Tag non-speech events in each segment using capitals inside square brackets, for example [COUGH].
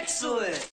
Excellent!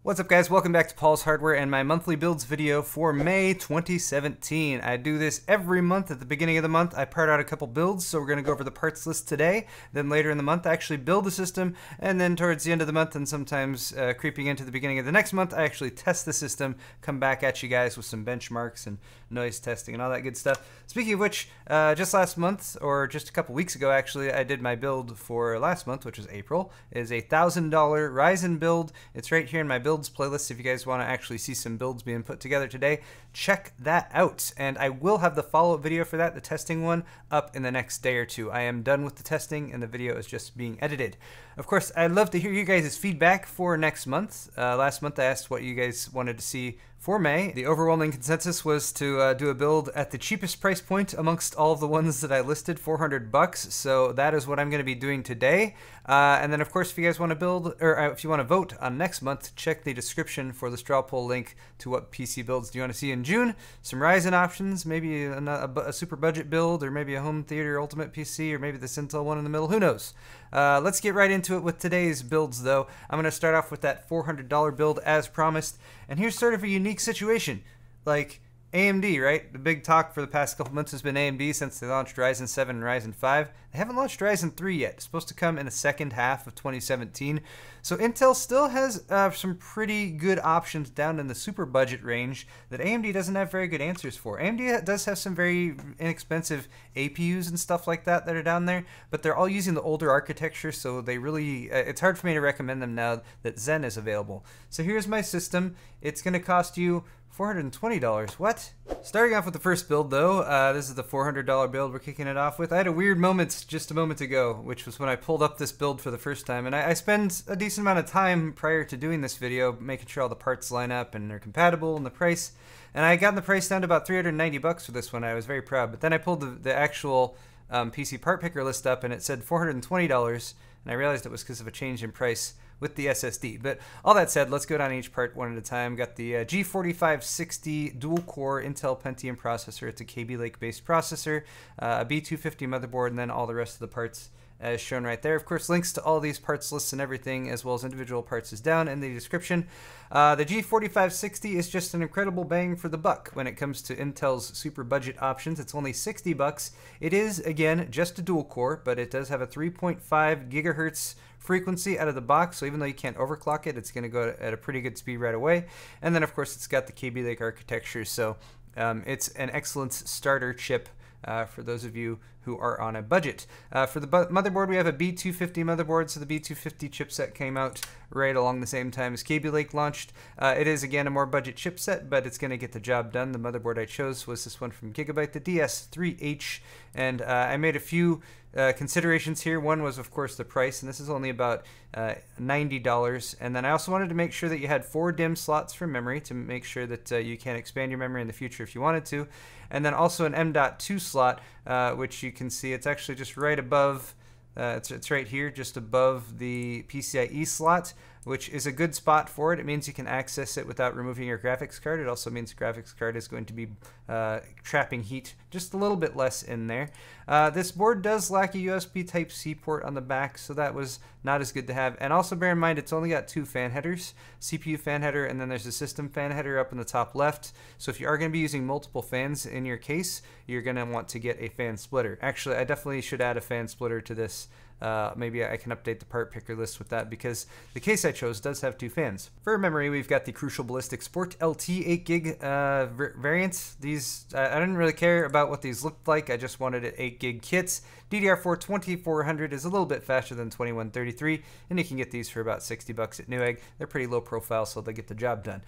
What's up guys, welcome back to Paul's Hardware and my monthly builds video for May 2017. I do this every month at the beginning of the month. I part out a couple builds, so we're gonna go over the parts list today. Then later in the month, I actually build the system. And then towards the end of the month and sometimes uh, creeping into the beginning of the next month, I actually test the system, come back at you guys with some benchmarks and noise testing and all that good stuff. Speaking of which, uh, just last month, or just a couple weeks ago actually, I did my build for last month, which was April. It is a $1,000 Ryzen build. It's right here in my builds playlist. If you guys want to actually see some builds being put together today, check that out. And I will have the follow-up video for that, the testing one, up in the next day or two. I am done with the testing and the video is just being edited. Of course, I'd love to hear you guys' feedback for next month. Uh, last month, I asked what you guys wanted to see for May. The overwhelming consensus was to uh, do a build at the cheapest price point amongst all of the ones that I listed, 400 bucks. So that is what I'm going to be doing today. Uh, and then, of course, if you guys want to build, or uh, if you want to vote on next month, check the description for the straw poll link to what PC builds do you want to see in June. Some Ryzen options, maybe a, a, a super budget build, or maybe a home theater ultimate PC, or maybe the Intel one in the middle. Who knows? Uh, let's get right into it with today's builds, though. I'm going to start off with that $400 build as promised. And here's sort of a unique situation. Like, AMD, right? The big talk for the past couple months has been AMD since they launched Ryzen 7 and Ryzen 5. They haven't launched Ryzen 3 yet. It's supposed to come in the second half of 2017. So Intel still has uh, some pretty good options down in the super budget range that AMD doesn't have very good answers for. AMD does have some very inexpensive APUs and stuff like that that are down there, but they're all using the older architecture, so they really uh, it's hard for me to recommend them now that Zen is available. So here's my system. It's going to cost you $420, what? Starting off with the first build though, uh, this is the $400 build we're kicking it off with. I had a weird moment just a moment ago, which was when I pulled up this build for the first time, and I, I spend a decent amount of time prior to doing this video making sure all the parts line up and they are compatible and the price, and I got the price down to about 390 bucks for this one, I was very proud, but then I pulled the, the actual um, PC part picker list up and it said $420, and I realized it was because of a change in price with the SSD. But all that said, let's go down each part one at a time. Got the uh, G4560 dual core Intel Pentium processor. It's a KB Lake based processor, uh, a B250 motherboard, and then all the rest of the parts as uh, shown right there. Of course, links to all these parts lists and everything, as well as individual parts, is down in the description. Uh, the G4560 is just an incredible bang for the buck when it comes to Intel's super budget options. It's only 60 bucks. It is, again, just a dual core, but it does have a 3.5 gigahertz frequency out of the box, so even though you can't overclock it, it's going to go at a pretty good speed right away. And then, of course, it's got the KB Lake architecture, so um, it's an excellent starter chip uh, for those of you who are on a budget. Uh, for the motherboard, we have a B250 motherboard, so the B250 chipset came out right along the same time as Kaby Lake launched. Uh, it is, again, a more budget chipset, but it's going to get the job done. The motherboard I chose was this one from Gigabyte, the DS3H, and uh, I made a few uh, considerations here. One was, of course, the price, and this is only about uh, $90. And then I also wanted to make sure that you had four DIMM slots for memory to make sure that uh, you can expand your memory in the future if you wanted to. And then also an M.2 slot, uh, which you you can see it's actually just right above uh, it's, it's right here just above the PCIe slot, which is a good spot for it. It means you can access it without removing your graphics card. It also means the graphics card is going to be uh, trapping heat just a little bit less in there. Uh, this board does lack a USB Type-C port on the back, so that was not as good to have. And also bear in mind, it's only got two fan headers, CPU fan header, and then there's a system fan header up in the top left. So if you are going to be using multiple fans in your case, you're going to want to get a fan splitter. Actually, I definitely should add a fan splitter to this uh, maybe I can update the part picker list with that because the case I chose does have two fans. For memory, we've got the Crucial Ballistic Sport LT 8 gig uh, variants. These I didn't really care about what these looked like. I just wanted 8 gig kits. DDR4 2400 is a little bit faster than 2133, and you can get these for about 60 bucks at Newegg. They're pretty low profile, so they get the job done.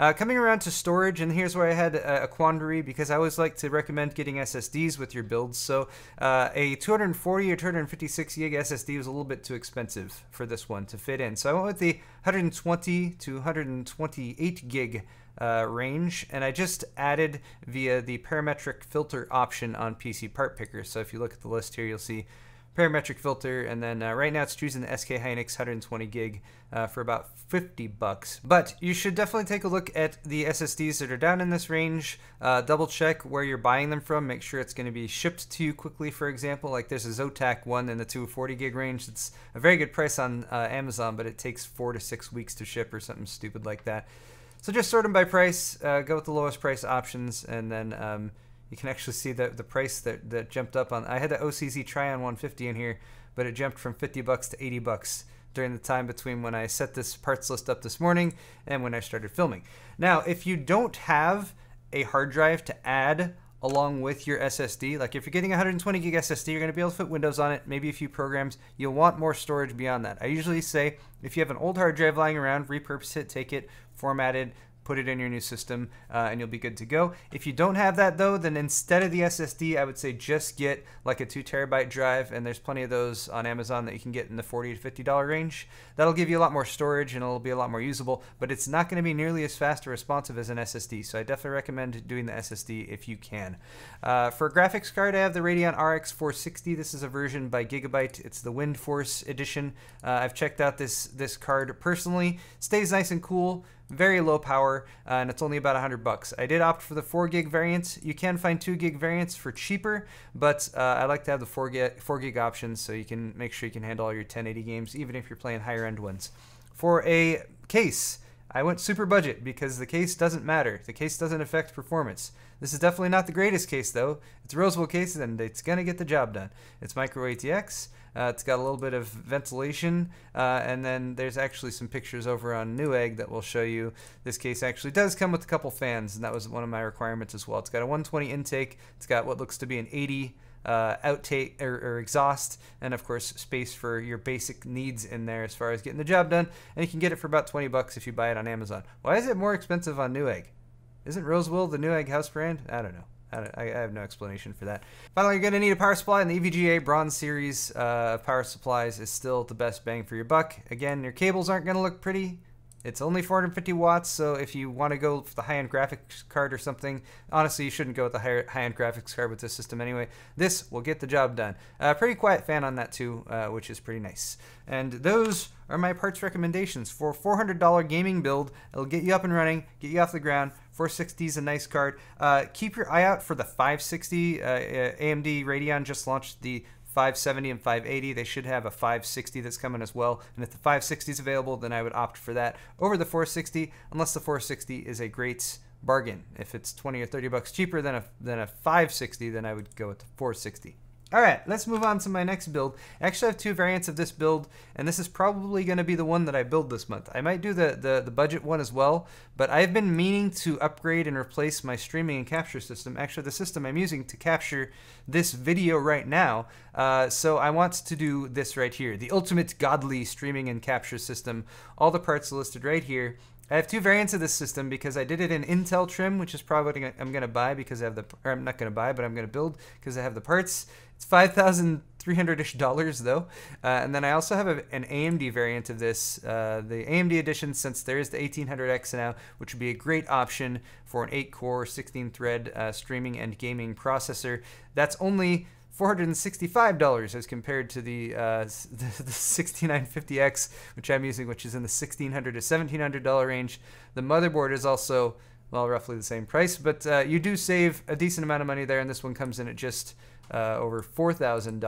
Uh, coming around to storage, and here's where I had a, quandary because I always like to recommend getting SSDs with your builds. So uh, a 240 or 256 gig SSD was a little bit too expensive for this one to fit in. So I went with the 120 to 128 gig uh, range, and I just added via the parametric filter option on PC Part Picker. So if you look at the list here, you'll see parametric filter, and then uh, right now it's choosing the SK Hynix 120 gig uh, for about 50 bucks. But you should definitely take a look at the SSDs that are down in this range. Uh, double check where you're buying them from. Make sure it's going to be shipped to you quickly. For example, like there's a Zotac one in the 240 gig range. It's a very good price on uh, Amazon, but it takes four to six weeks to ship or something stupid like that. So just sort them by price. Uh, go with the lowest price options, and then. Um, you can actually see the, the price that, that jumped up on. I had the OCZ Tryon 150 in here, but it jumped from 50 bucks to 80 bucks during the time between when I set this parts list up this morning and when I started filming. Now, if you don't have a hard drive to add along with your SSD, like if you're getting 120 gig SSD, you're gonna be able to fit Windows on it, maybe a few programs, you'll want more storage beyond that. I usually say if you have an old hard drive lying around, repurpose it, take it, format it, put it in your new system, uh, and you'll be good to go. If you don't have that though, then instead of the SSD, I would say just get like a two terabyte drive, and there's plenty of those on Amazon that you can get in the 40 to 50 dollar range. That'll give you a lot more storage and it'll be a lot more usable, but it's not going to be nearly as fast or responsive as an SSD. So I definitely recommend doing the SSD if you can. Uh, for a graphics card, I have the Radeon RX 460. This is a version by Gigabyte. It's the Windforce edition. Uh, I've checked out this this card personally. Stays nice and cool very low power, uh, and it's only about 100 bucks. I did opt for the 4 gig variant. You can find 2 gig variants for cheaper, but uh, I like to have the 4 gig, 4 gig so you can make sure you can handle all your 1080 games, even if you're playing higher end ones. For a case, I went super budget because the case doesn't matter. The case doesn't affect performance. This is definitely not the greatest case, though. It's a Roseville case, and it's going to get the job done. It's micro ATX. Uh, it's got a little bit of ventilation, uh, and then there's actually some pictures over on Newegg that will show you. This case actually does come with a couple fans, and that was one of my requirements as well. It's got a 120 intake. It's got what looks to be an 80 uh, outtake or, or, exhaust, and of course space for your basic needs in there as far as getting the job done. And you can get it for about 20 bucks if you buy it on Amazon. Why is it more expensive on Newegg? Isn't Rosewell the new egg house brand? I don't know. I, have no explanation for that. Finally, you're going to need a power supply, and the EVGA Bronze Series uh, power supplies is still the best bang for your buck. Again, your cables aren't going to look pretty. It's only 450 watts, so if you want to go for the high-end graphics card or something, honestly, you shouldn't go with the high-end graphics card with this system anyway. This will get the job done. Uh, pretty quiet fan on that too, uh, which is pretty nice. And those are my parts recommendations for a $400 gaming build. It'll get you up and running, get you off the ground, 460 is a nice card. Uh, keep your eye out for the 560. Uh, uh AMD Radeon just launched the 570 and 580. They should have a 560 that's coming as well. And if the 560 is available, then I would opt for that over the 460, unless the 460 is a great bargain. If it's 20 or 30 bucks cheaper than a than a 560, then I would go with the 460. All right, let's move on to my next build. I actually have two variants of this build, and this is probably going to be the one that I build this month. I might do the, the, the, budget one as well, but I've been meaning to upgrade and replace my streaming and capture system. Actually, the system I'm using to capture this video right now. Uh, so I want to do this right here, the ultimate godly streaming and capture system. All the parts listed right here. I have two variants of this system because I did it in Intel trim, which is probably what I'm going to buy because I have the, I'm not going to buy, but I'm going to build because I have the parts. It's five thousand three hundred ish dollars though, uh, and then I also have a, an AMD variant of this, uh, the AMD edition, since there is the 1800X now, which would be a great option for an eight-core, 16-thread uh, streaming and gaming processor. That's only $465 as compared to the, uh, [LAUGHS] the, 6950X, which I'm using, which is in the 1600 to $1,700 range. The motherboard is also, well, roughly the same price, but uh, you do save a decent amount of money there, and this one comes in at just uh, over $4,000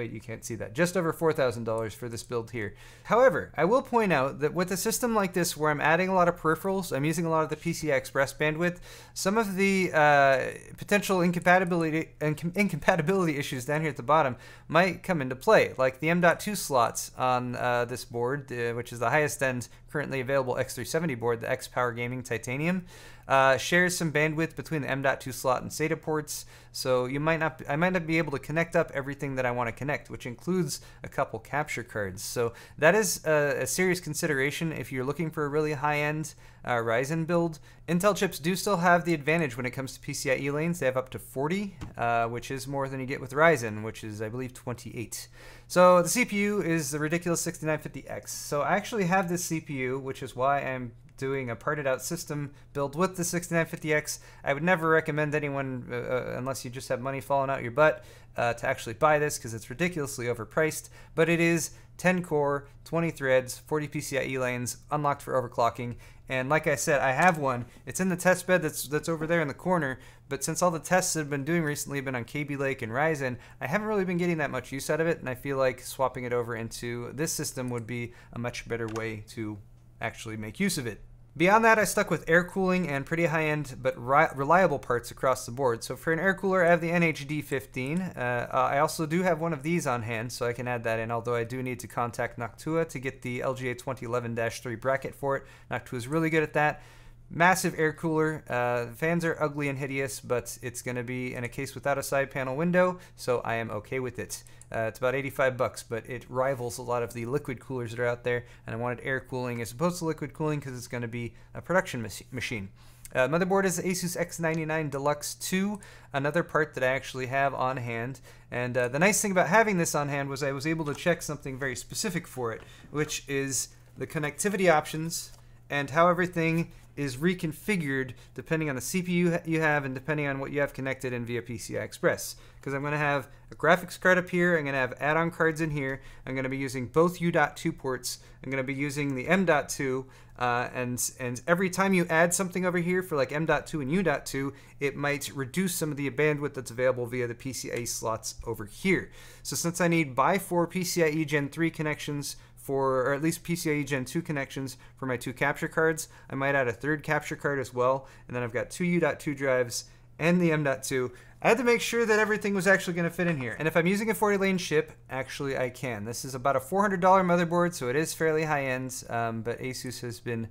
Wait, you can't see that. Just over $4,000 for this build here. However, I will point out that with a system like this where I'm adding a lot of peripherals, I'm using a lot of the PCI Express bandwidth, some of the uh, potential incompatibility, inc incompatibility issues down here at the bottom might come into play, like the M.2 slots on uh, this board, uh, which is the highest end currently available X370 board, the X Power Gaming Titanium. Uh, shares some bandwidth between the M.2 slot and SATA ports, so you might not, I might not be able to connect up everything that I want to connect Connect, which includes a couple capture cards. So that is a, a serious consideration if you're looking for a really high-end uh, Ryzen build. Intel chips do still have the advantage when it comes to PCIe lanes. They have up to 40, uh, which is more than you get with Ryzen, which is, I believe, 28. So the CPU is the ridiculous 6950X. So I actually have this CPU, which is why I'm doing a parted out system build with the 6950X. I would never recommend anyone, uh, uh, unless you just have money falling out your butt, uh, to actually buy this because it's ridiculously overpriced. But it is 10 core, 20 threads, 40 PCIe lanes, unlocked for overclocking. And like I said, I have one. It's in the test bed that's that's over there in the corner. But since all the tests I've been doing recently have been on KB Lake and Ryzen, I haven't really been getting that much use out of it. And I feel like swapping it over into this system would be a much better way to actually make use of it. Beyond that, I stuck with air cooling and pretty high-end but reliable parts across the board. So for an air cooler, I have the NHD15. Uh, uh, I also do have one of these on hand, so I can add that in, although I do need to contact Noctua to get the LGA 2011-3 bracket for it. Noctua is really good at that massive air cooler. Uh, fans are ugly and hideous, but it's going to be in a case without a side panel window, so I am okay with it. Uh, it's about 85 bucks, but it rivals a lot of the liquid coolers that are out there, and I wanted air cooling as opposed to liquid cooling because it's going to be a production machine. Uh, motherboard is Asus X99 Deluxe 2, another part that I actually have on hand. And uh, the nice thing about having this on hand was I was able to check something very specific for it, which is the connectivity options and how everything is reconfigured depending on the CPU you have and depending on what you have connected in via PCI Express. Because I'm going to have a graphics card up here, I'm going to have add-on cards in here, I'm going to be using both U.2 ports, I'm going to be using the M.2, uh, and, and every time you add something over here for like M.2 and U.2, it might reduce some of the bandwidth that's available via the PCIe slots over here. So since I need by 4 PCIe Gen 3 connections for, or at least PCIe Gen 2 connections for my two capture cards. I might add a third capture card as well. And then I've got two U.2 drives and the M.2. I had to make sure that everything was actually going to fit in here. And if I'm using a 40 lane chip, actually I can. This is about a $400 motherboard, so it is fairly high end, um, but Asus has been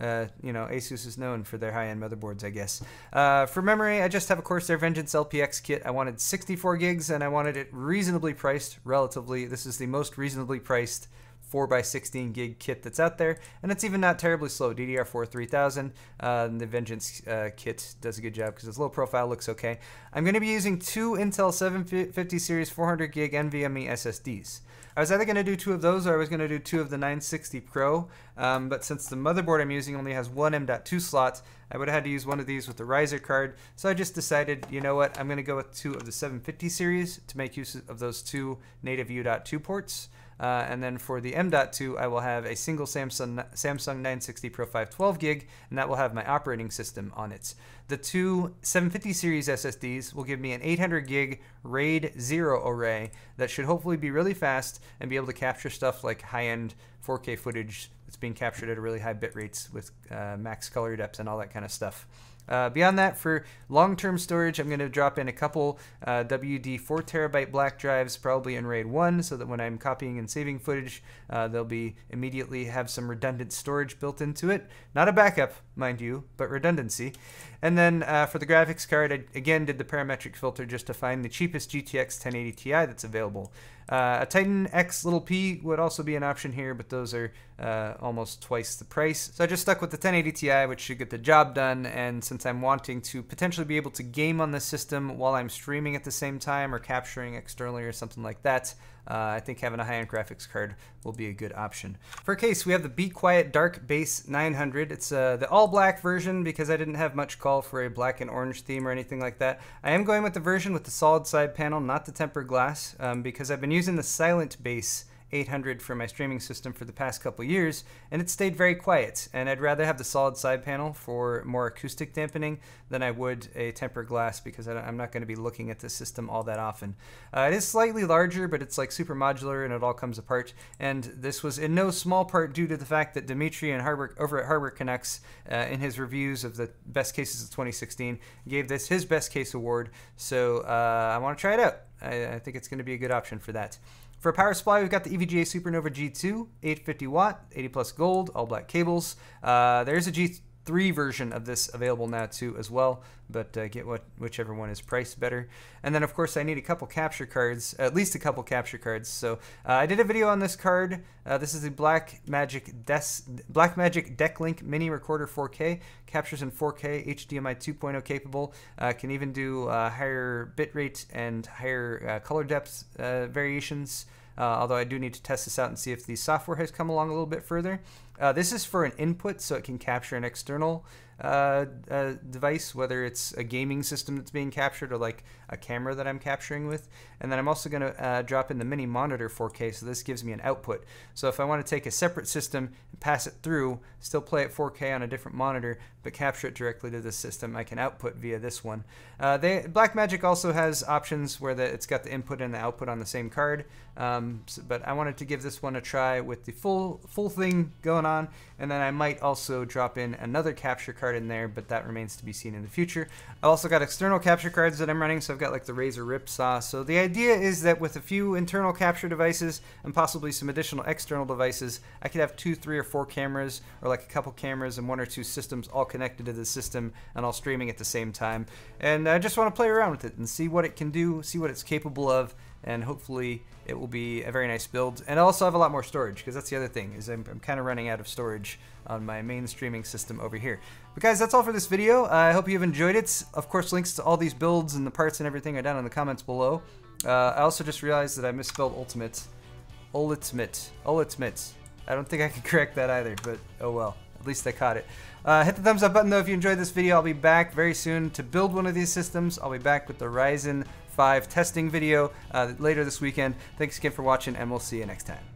uh, you know, Asus is known for their high-end motherboards, I guess. Uh, for memory, I just have, of course, their Vengeance LPX kit. I wanted 64 gigs, and I wanted it reasonably priced, relatively. This is the most reasonably priced 4x16 gig kit that's out there, and it's even not terribly slow. DDR4 3000, uh, the Vengeance uh, kit does a good job because its low profile looks okay. I'm going to be using two Intel 750 series 400 gig NVMe SSDs. I was either going to do two of those or I was going to do two of the 960 Pro, um, but since the motherboard I'm using only has one M.2 slot, I would have had to use one of these with the riser card, so I just decided, you know what, I'm going to go with two of the 750 series to make use of those two native U.2 ports. Uh, and then for the M.2, I will have a single Samsung, Samsung 960 Pro 512 gig, and that will have my operating system on it. The two 750 series SSDs will give me an 800 gig RAID 0 array that should hopefully be really fast and be able to capture stuff like high end 4K footage that's being captured at really high bit rates with uh, max color depths and all that kind of stuff. Uh, beyond that, for long-term storage, I'm going to drop in a couple uh, WD 4 terabyte black drives, probably in RAID 1, so that when I'm copying and saving footage, uh, they'll be immediately have some redundant storage built into it. Not a backup, mind you, but redundancy. And then uh, for the graphics card, I again did the parametric filter just to find the cheapest GTX 1080 Ti that's available. Uh, a Titan X little p would also be an option here, but those are uh, almost twice the price. So I just stuck with the 1080 Ti, which should get the job done. And since I'm wanting to potentially be able to game on this system while I'm streaming at the same time or capturing externally or something like that, uh, I think having a high-end graphics card will be a good option. For a case, we have the Be Quiet Dark Base 900. It's uh, the all-black version because I didn't have much call for a black and orange theme or anything like that. I am going with the version with the solid side panel, not the tempered glass, um, because I've been using the silent base 800 for my streaming system for the past couple years, and it stayed very quiet. And I'd rather have the solid side panel for more acoustic dampening than I would a tempered glass because I, am not going to be looking at the system all that often. Uh, it is slightly larger, but it's like super modular and it all comes apart. And this was in no small part due to the fact that Dimitri and Harbor, over at Harbor Connects, uh, in his reviews of the best cases of 2016, gave this his best case award. So uh, I want to try it out. I, I think it's going to be a good option for that. For power supply, we've got the EVGA Supernova G2, 850 watt, 80 plus gold, all black cables. Uh, there's a G 3 version of this available now too as well, but uh, get what whichever one is priced better. And then of course I need a couple capture cards, at least a couple capture cards. So uh, I did a video on this card. Uh, this is the Black Magic Des Black Magic Decklink Mini Recorder 4K. Captures in 4K, HDMI 2.0 capable. Uh, can even do uh, higher bitrate and higher uh, color depth variations. Uh, although I do need to test this out and see if the software has come along a little bit further. Uh, this is for an input, so it can capture an external uh, uh, device, whether it's a gaming system that's being captured or like a camera that I'm capturing with. And then I'm also going to uh, drop in the mini monitor 4K, so this gives me an output. So if I want to take a separate system and pass it through, still play it 4K on a different monitor, but capture it directly to this system, I can output via this one. Uh, they, Blackmagic also has options where the, it's got the input and the output on the same card, um, so, but I wanted to give this one a try with the full, full thing going on, and then I might also drop in another capture card card in there, but that remains to be seen in the future. I've also got external capture cards that I'm running, so I've got like the Razor Rip Saw. So the idea is that with a few internal capture devices and possibly some additional external devices, I could have two, three, or four cameras, or like a couple cameras and one or two systems all connected to the system and all streaming at the same time. And I just want to play around with it and see what it can do, see what it's capable of, and hopefully it will be a very nice build. And I also have a lot more storage, because that's the other thing, is I'm, I'm kind of running out of storage on my main streaming system over here. But guys, that's all for this video. I hope you've enjoyed it. Of course, links to all these builds and the parts and everything are down in the comments below. Uh, I also just realized that I misspelled ultimate. Ultimate. Ultimate. I don't think I can [LAUGHS] correct that either, but oh well. At least I caught it. Uh, hit the thumbs up button though if you enjoyed this video. I'll be back very soon to build one of these systems. I'll be back with the Ryzen 5 testing video uh, later this weekend. Thanks again for watching, and we'll see you next time.